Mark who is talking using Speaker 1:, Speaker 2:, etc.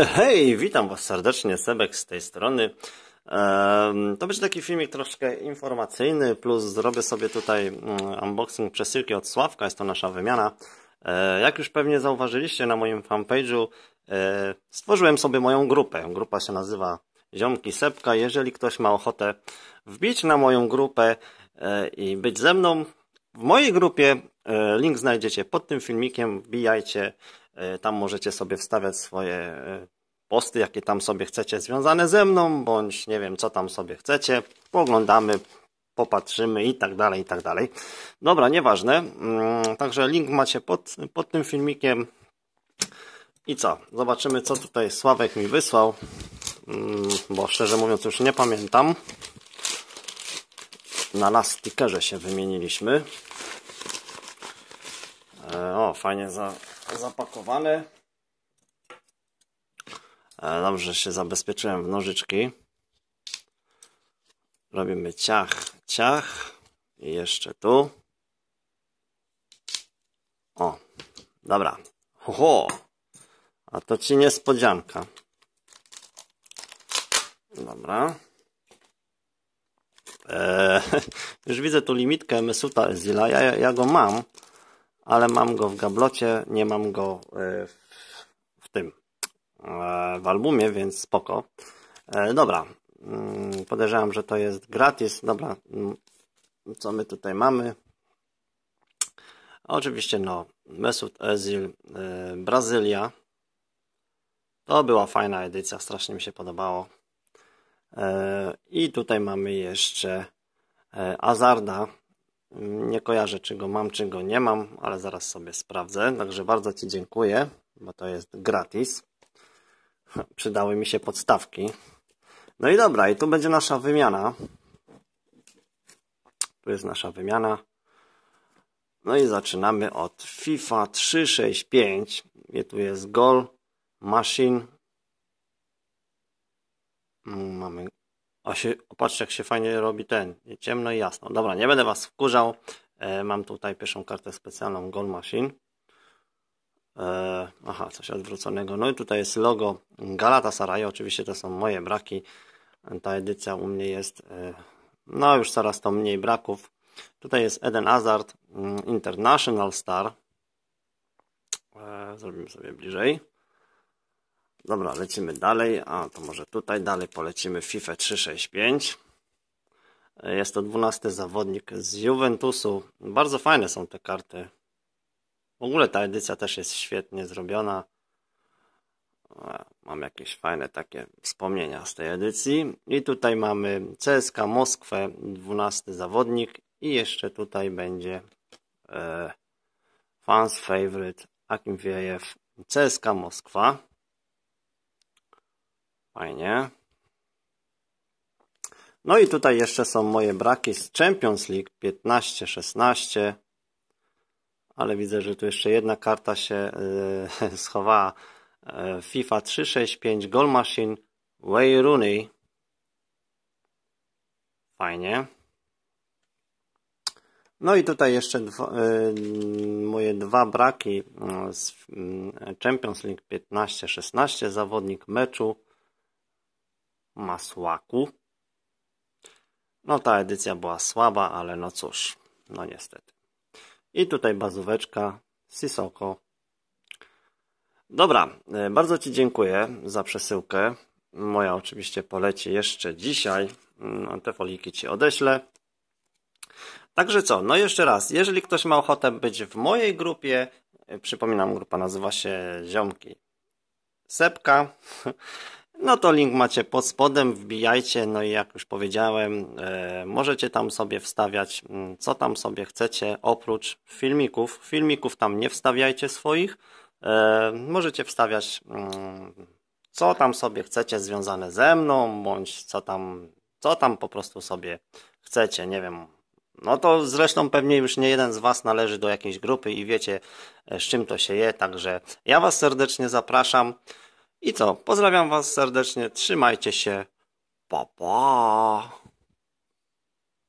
Speaker 1: Hej, witam Was serdecznie, Sebek z tej strony. To będzie taki filmik troszkę informacyjny, plus zrobię sobie tutaj mm, unboxing przesyłki od Sławka, jest to nasza wymiana. E, jak już pewnie zauważyliście na moim fanpage'u, e, stworzyłem sobie moją grupę. Grupa się nazywa Ziomki Sebka. Jeżeli ktoś ma ochotę wbić na moją grupę e, i być ze mną, w mojej grupie link znajdziecie pod tym filmikiem, wbijajcie. E, tam możecie sobie wstawiać swoje e, posty, jakie tam sobie chcecie, związane ze mną, bądź nie wiem, co tam sobie chcecie. Poglądamy, popatrzymy i tak dalej, i tak dalej. Dobra, nieważne. Mm, także link macie pod, pod tym filmikiem. I co? Zobaczymy, co tutaj Sławek mi wysłał, mm, bo szczerze mówiąc już nie pamiętam. Na last stickerze się wymieniliśmy. E, o, fajnie za zapakowane. E, dobrze się zabezpieczyłem w nożyczki. Robimy ciach, ciach i jeszcze tu. O, dobra. Ho, A to ci niespodzianka. Dobra. Eee, już widzę tu limitkę Mesuta ta Ja, ja go mam, ale mam go w gablocie, nie mam go e, w, tym, e, w albumie, więc spoko. E, dobra, mm, podejrzewam, że to jest gratis. Dobra, mm, co my tutaj mamy? Oczywiście, no, Mesut Özil, Brazylia. To była fajna edycja, strasznie mi się podobało. I tutaj mamy jeszcze Azarda, Mm, nie kojarzę, czy go mam, czy go nie mam, ale zaraz sobie sprawdzę. Także bardzo Ci dziękuję, bo to jest gratis. Przydały mi się podstawki. No i dobra, i tu będzie nasza wymiana. Tu jest nasza wymiana. No i zaczynamy od FIFA 365. I tu jest Gol, Machine. Mm, mamy o, się, patrz, jak się fajnie robi ten. Ciemno i jasno. Dobra, nie będę Was wkurzał. E, mam tutaj pierwszą kartę specjalną Gold Machine. E, aha, coś odwróconego. No i tutaj jest logo Galatasaray. Oczywiście to są moje braki. Ta edycja u mnie jest... E, no już coraz to mniej braków. Tutaj jest Eden Hazard mm, International Star. E, zrobimy sobie bliżej. Dobra, lecimy dalej. A, to może tutaj dalej polecimy FIFA 365. Jest to 12 zawodnik z Juventusu. Bardzo fajne są te karty. W ogóle ta edycja też jest świetnie zrobiona. E, mam jakieś fajne takie wspomnienia z tej edycji. I tutaj mamy CSK Moskwę, 12 zawodnik. I jeszcze tutaj będzie e, fans favorite Akim Wiejew, CSK Moskwa. Fajnie. No i tutaj jeszcze są moje braki z Champions League 15-16. Ale widzę, że tu jeszcze jedna karta się yy, schowała. E, FIFA 365 Goal Machine Way Rooney. Fajnie. No i tutaj jeszcze dwo, e, moje dwa braki no, z mm, Champions League 15-16 zawodnik meczu Masłaku. No ta edycja była słaba, ale no cóż, no niestety. I tutaj bazóweczka Sisoko. Dobra, e, bardzo Ci dziękuję za przesyłkę. Moja oczywiście poleci jeszcze dzisiaj. No, te foliki Ci odeślę. Także co, no jeszcze raz, jeżeli ktoś ma ochotę być w mojej grupie, e, przypominam, grupa nazywa się Ziomki Sepka. No to link macie pod spodem, wbijajcie, no i jak już powiedziałem, e, możecie tam sobie wstawiać mm, co tam sobie chcecie, oprócz filmików. Filmików tam nie wstawiajcie swoich, e, możecie wstawiać mm, co tam sobie chcecie związane ze mną, bądź co tam, co tam po prostu sobie chcecie, nie wiem. No to zresztą pewnie już nie jeden z Was należy do jakiejś grupy i wiecie e, z czym to się je, także ja Was serdecznie zapraszam. I co? Pozdrawiam Was serdecznie, trzymajcie się. Pa, pa.